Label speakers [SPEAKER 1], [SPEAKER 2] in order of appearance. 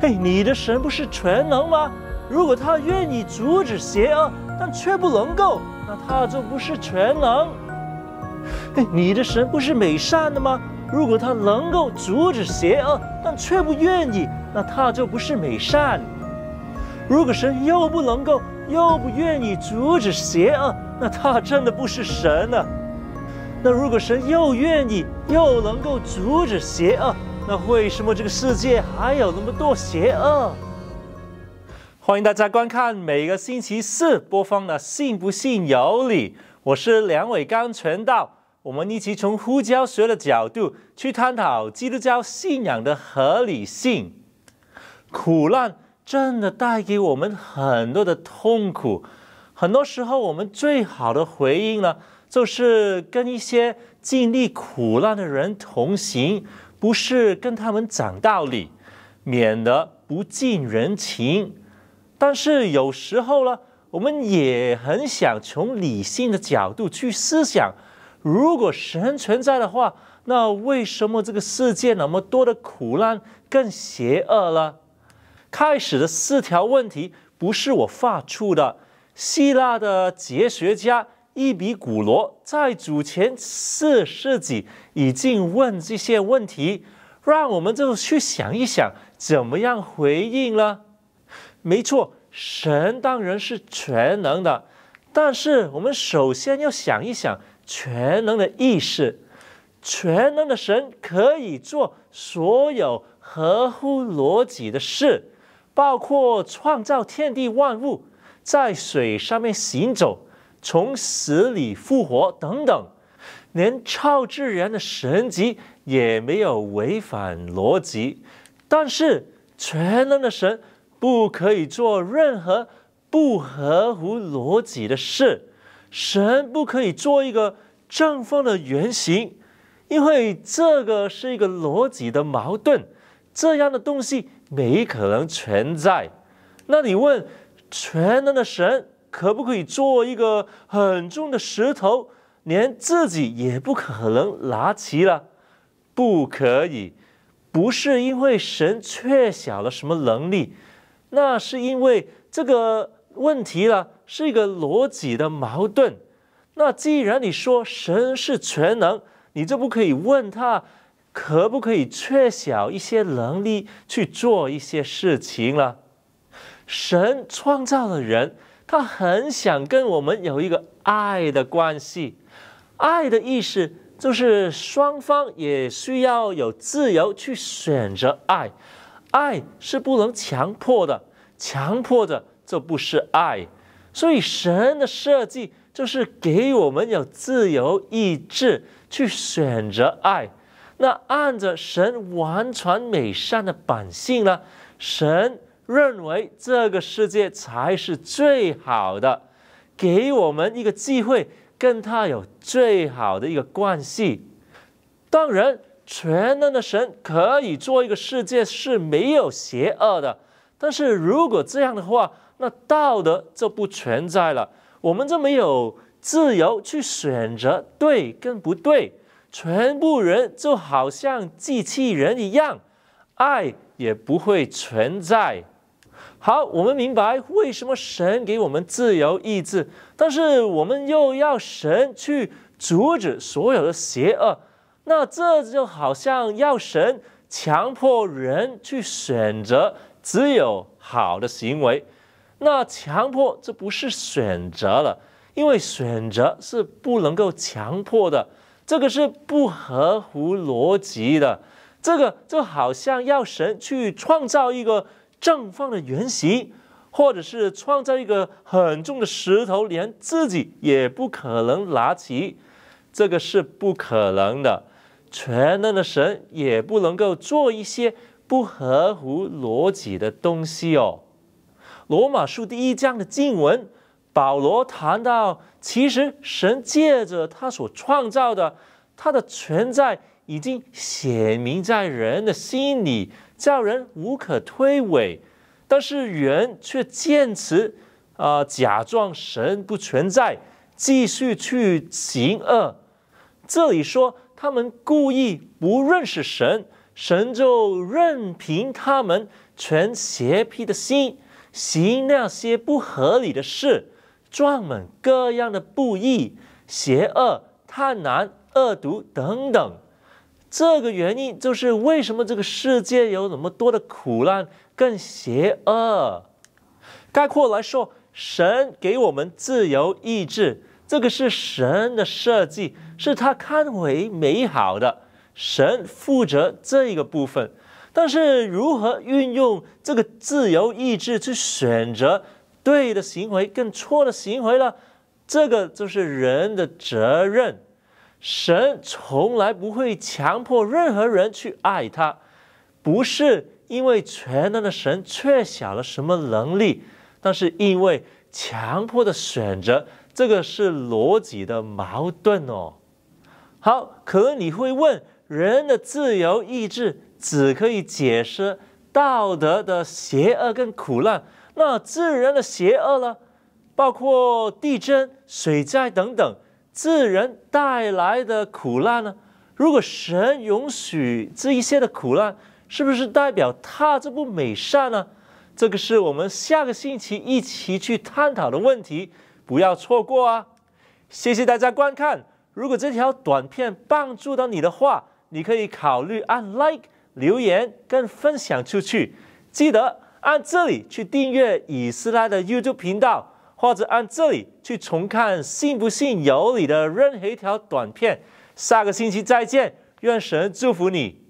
[SPEAKER 1] 嘿，你的神不是全能吗？如果他愿意阻止邪恶，但却不能够，那他就不是全能。嘿，你的神不是美善的吗？如果他能够阻止邪恶，但却不愿意，那他就不是美善。如果神又不能够，又不愿意阻止邪恶，那他真的不是神呢。那如果神又愿意，又能够阻止邪恶。那为什么这个世界还有那么多邪恶？欢迎大家观看每个星期四播放的《信不信有理》，我是梁伟刚传道，我们一起从呼教学的角度去探讨基督教信仰的合理性。苦难真的带给我们很多的痛苦，很多时候我们最好的回应呢，就是跟一些经历苦难的人同行。不是跟他们讲道理，免得不近人情。但是有时候呢，我们也很想从理性的角度去思想：如果神存在的话，那为什么这个世界那么多的苦难、更邪恶了？开始的四条问题不是我发出的，希腊的哲学家。一比古罗在主前四世纪已经问这些问题，让我们就去想一想，怎么样回应呢？没错，神当然是全能的，但是我们首先要想一想，全能的意识，全能的神可以做所有合乎逻辑的事，包括创造天地万物，在水上面行走。从死里复活等等，连超自然的神迹也没有违反逻辑。但是全能的神不可以做任何不合乎逻辑的事，神不可以做一个正方的圆形，因为这个是一个逻辑的矛盾，这样的东西没可能存在。那你问全能的神？可不可以做一个很重的石头，连自己也不可能拿起了？不可以，不是因为神缺少了什么能力，那是因为这个问题了是一个逻辑的矛盾。那既然你说神是全能，你就不可以问他可不可以缺少一些能力去做一些事情了？神创造了人。他很想跟我们有一个爱的关系，爱的意思就是双方也需要有自由去选择爱，爱是不能强迫的，强迫的这不是爱，所以神的设计就是给我们有自由意志去选择爱，那按着神完全美善的本性呢，神。认为这个世界才是最好的，给我们一个机会，跟他有最好的一个关系。当然，全能的神可以做一个世界是没有邪恶的，但是如果这样的话，那道德就不存在了，我们就没有自由去选择对跟不对，全部人就好像机器人一样，爱也不会存在。好，我们明白为什么神给我们自由意志，但是我们又要神去阻止所有的邪恶，那这就好像要神强迫人去选择只有好的行为，那强迫这不是选择了，因为选择是不能够强迫的，这个是不合乎逻辑的，这个就好像要神去创造一个。正方的原型，或者是创造一个很重的石头，连自己也不可能拿起，这个是不可能的。全能的神也不能够做一些不合乎逻辑的东西哦。罗马书第一章的经文，保罗谈到，其实神借着他所创造的，他的存在。已经写明在人的心里，叫人无可推诿，但是人却坚持，啊，假装神不存在，继续去行恶。这里说他们故意不认识神，神就任凭他们全邪僻的心行那些不合理的事，装满各样的不义、邪恶、贪婪、恶毒等等。这个原因就是为什么这个世界有那么多的苦难、跟邪恶。概括来说，神给我们自由意志，这个是神的设计，是他看为美好的。神负责这一个部分，但是如何运用这个自由意志去选择对的行为、跟错的行为呢？这个就是人的责任。神从来不会强迫任何人去爱他，不是因为全能的神缺少了什么能力，但是因为强迫的选择，这个是逻辑的矛盾哦。好，可能你会问，人的自由意志只可以解释道德的邪恶跟苦难，那自然的邪恶呢？包括地震、水灾等等。自然带来的苦难呢？如果神允许这一些的苦难，是不是代表他这不美善呢？这个是我们下个星期一起去探讨的问题，不要错过啊！谢谢大家观看。如果这条短片帮助到你的话，你可以考虑按 like、留言跟分享出去。记得按这里去订阅以斯拉的 YouTube 频道。或者按这里去重看，信不信由你。的任何一条短片，下个星期再见。愿神祝福你。